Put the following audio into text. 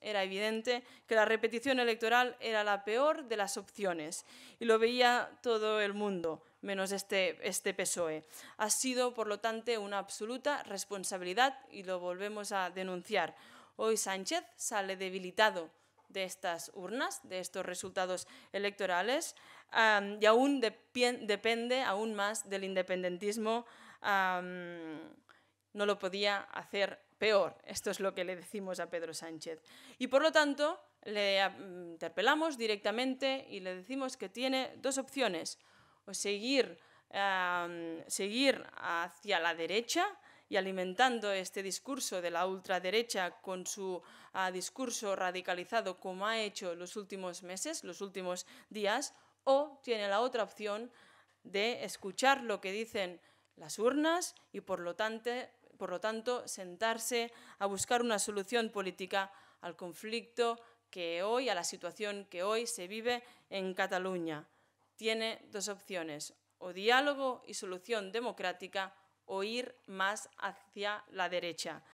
Era evidente que la repetición electoral era la peor de las opciones y lo veía todo el mundo, menos este, este PSOE. Ha sido, por lo tanto, una absoluta responsabilidad y lo volvemos a denunciar. Hoy Sánchez sale debilitado de estas urnas, de estos resultados electorales, y aún depende aún más del independentismo no lo podía hacer peor. Esto es lo que le decimos a Pedro Sánchez. Y por lo tanto, le interpelamos directamente y le decimos que tiene dos opciones, o seguir, seguir hacia la derecha, y alimentando este discurso de la ultraderecha con su ah, discurso radicalizado como ha hecho los últimos meses, los últimos días, o tiene la otra opción de escuchar lo que dicen las urnas y por lo tanto, por lo tanto, sentarse a buscar una solución política al conflicto que hoy, a la situación que hoy se vive en Cataluña. Tiene dos opciones, o diálogo y solución democrática o ir más hacia la derecha.